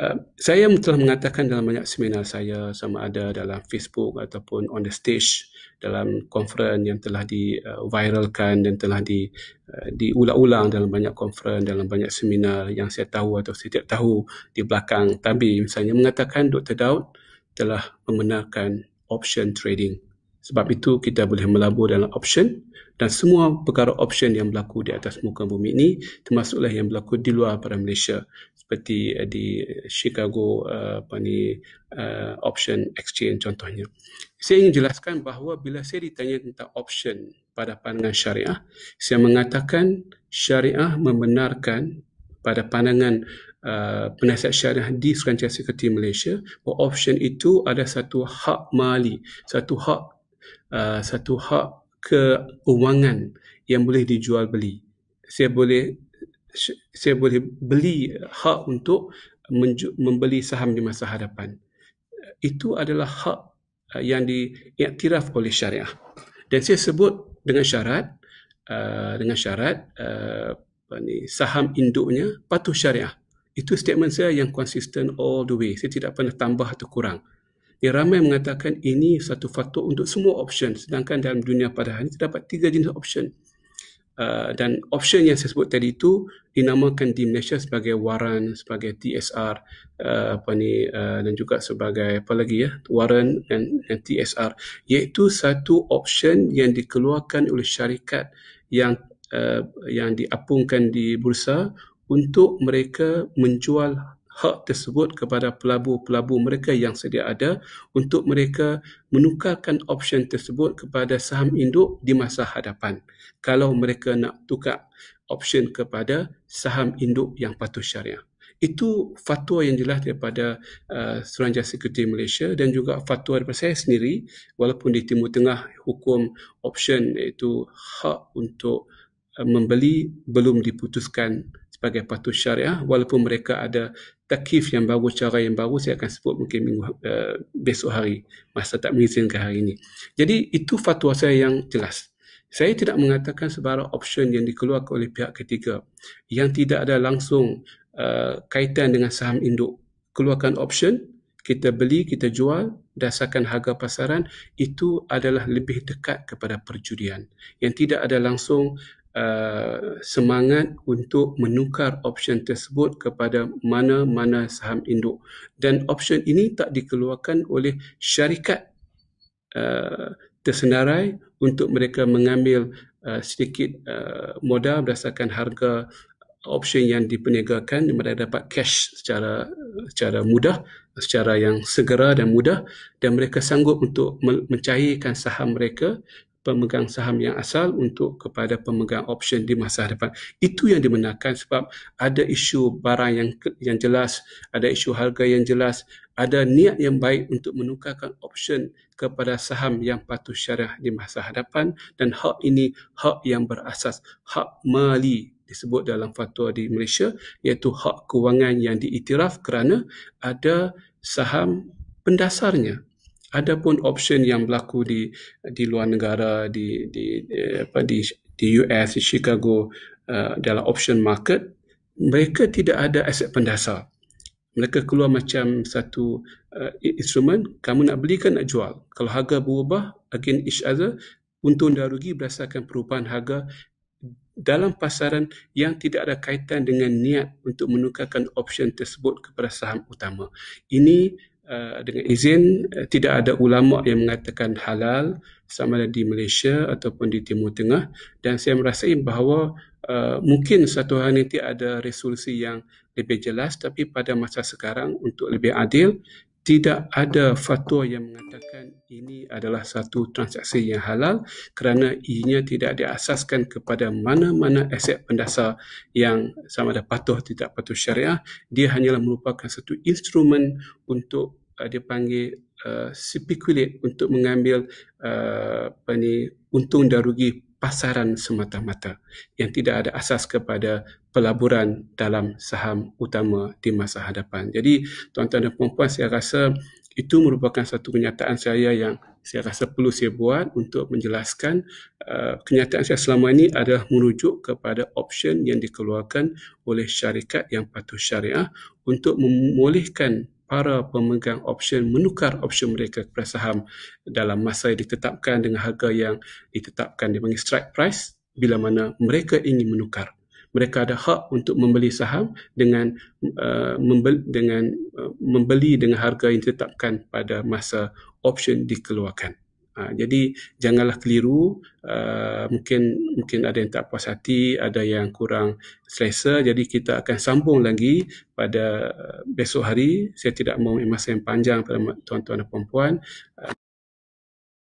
Uh, saya telah mengatakan dalam banyak seminar saya sama ada dalam Facebook ataupun on the stage dalam konferen yang telah di uh, viralkan dan telah di uh, diulang-ulang dalam banyak konferen dalam banyak seminar yang saya tahu atau saya tidak tahu di belakang tabi misalnya mengatakan Dr Daud telah membenarkan option trading sebab itu kita boleh melabur dalam option dan semua perkara option yang berlaku di atas muka bumi ini termasuklah yang berlaku di luar pada Malaysia seperti eh, di Chicago uh, apa ni eh, option exchange contohnya. Saya ingin jelaskan bahawa bila saya ditanya tentang option pada pandangan syariah, saya mengatakan syariah membenarkan pada pandangan uh, penasihat syariah di Sekolah Cikgu Malaysia bahawa option itu ada satu hak mali, satu hak Uh, satu hak keuangan yang boleh dijual beli. Saya boleh saya boleh beli hak untuk membeli saham di masa hadapan. Itu adalah hak uh, yang diiktiraf oleh syariah. Dan saya sebut dengan syarat uh, dengan syarat uh, ni, saham induknya patuh syariah. Itu statement saya yang konsisten all the way. Saya tidak pernah tambah atau kurang. Yang ramai hmm. mengatakan ini satu faktor untuk semua option. Sedangkan dalam dunia pada hari ini terdapat tiga jenis option. Uh, dan option yang saya sebut tadi itu dinamakan di Malaysia sebagai waran, sebagai TSR uh, apa ni, uh, dan juga sebagai apa lagi ya, waran dan, dan TSR. Iaitu satu option yang dikeluarkan oleh syarikat yang uh, yang diapungkan di bursa untuk mereka menjual hak tersebut kepada pelabur-pelabur mereka yang sedia ada untuk mereka menukarkan option tersebut kepada saham induk di masa hadapan kalau mereka nak tukar option kepada saham induk yang patuh syariah. Itu fatwa yang jelas daripada uh, Suruhanjaya Sekuriti Malaysia dan juga fatwa daripada saya sendiri walaupun di Timur Tengah hukum option iaitu hak untuk uh, membeli belum diputuskan sebagai patuh syariah walaupun mereka ada takif yang baru cara yang baru saya akan sebut mungkin minggu uh, besok hari masa tak mengizinkan hari ini jadi itu fatwa saya yang jelas saya tidak mengatakan sebarang option yang dikeluarkan oleh pihak ketiga yang tidak ada langsung uh, kaitan dengan saham induk keluarkan option kita beli kita jual dasarkan harga pasaran itu adalah lebih dekat kepada perjudian yang tidak ada langsung uh, semangat untuk menukar option tersebut kepada mana-mana saham induk dan option ini tak dikeluarkan oleh syarikat uh, tersenarai untuk mereka mengambil uh, sedikit uh, modal berdasarkan harga option yang diperniagakan mereka dapat cash secara secara mudah secara yang segera dan mudah dan mereka sanggup untuk mencairkan saham mereka pemegang saham yang asal untuk kepada pemegang option di masa hadapan. Itu yang dimenangkan sebab ada isu barang yang yang jelas, ada isu harga yang jelas, ada niat yang baik untuk menukarkan option kepada saham yang patuh syarah di masa hadapan dan hak ini hak yang berasas hak mali disebut dalam fatwa di Malaysia iaitu hak kewangan yang diiktiraf kerana ada saham pendasarnya ada pun option yang berlaku di di luar negara di di, apa di di US di Chicago uh, dalam option market mereka tidak ada aset pendasar mereka keluar macam satu uh, instrumen kamu nak beli kan nak jual kalau harga berubah again each other untung dan rugi berdasarkan perubahan harga dalam pasaran yang tidak ada kaitan dengan niat untuk menukarkan option tersebut kepada saham utama ini Eh, dengan izin eh, tidak ada ulama yang mengatakan halal sama ada di Malaysia ataupun di Timur Tengah dan saya merasa bahawa uh, mungkin satu hari nanti ada resolusi yang lebih jelas tapi pada masa sekarang untuk lebih adil tidak ada fatwa yang mengatakan ini adalah satu transaksi yang halal kerana ianya tidak diasaskan kepada mana-mana aset pendasar yang sama ada patuh tidak patuh syariah dia hanyalah merupakan satu instrumen untuk uh, dia panggil uh, eh, speculate untuk mengambil uh, apa ni untung dan rugi pasaran semata-mata yang tidak ada asas kepada pelaburan dalam saham utama di masa hadapan. Jadi tuan-tuan dan puan-puan saya rasa itu merupakan satu kenyataan saya yang saya rasa perlu saya buat untuk menjelaskan uh, kenyataan saya selama ini adalah merujuk kepada option yang dikeluarkan oleh syarikat yang patuh syariah untuk memulihkan para pemegang option menukar option mereka kepada saham dalam masa yang ditetapkan dengan harga yang ditetapkan dia panggil strike price bila mana mereka ingin menukar mereka ada hak untuk membeli saham dengan uh, membeli dengan uh, membeli dengan harga yang ditetapkan pada masa option dikeluarkan Ha, jadi janganlah keliru uh, mungkin mungkin ada yang tak puas hati ada yang kurang selesa jadi kita akan sambung lagi pada ha, besok hari saya tidak mahu masa yang panjang pada tuan-tuan dan puan-puan uh,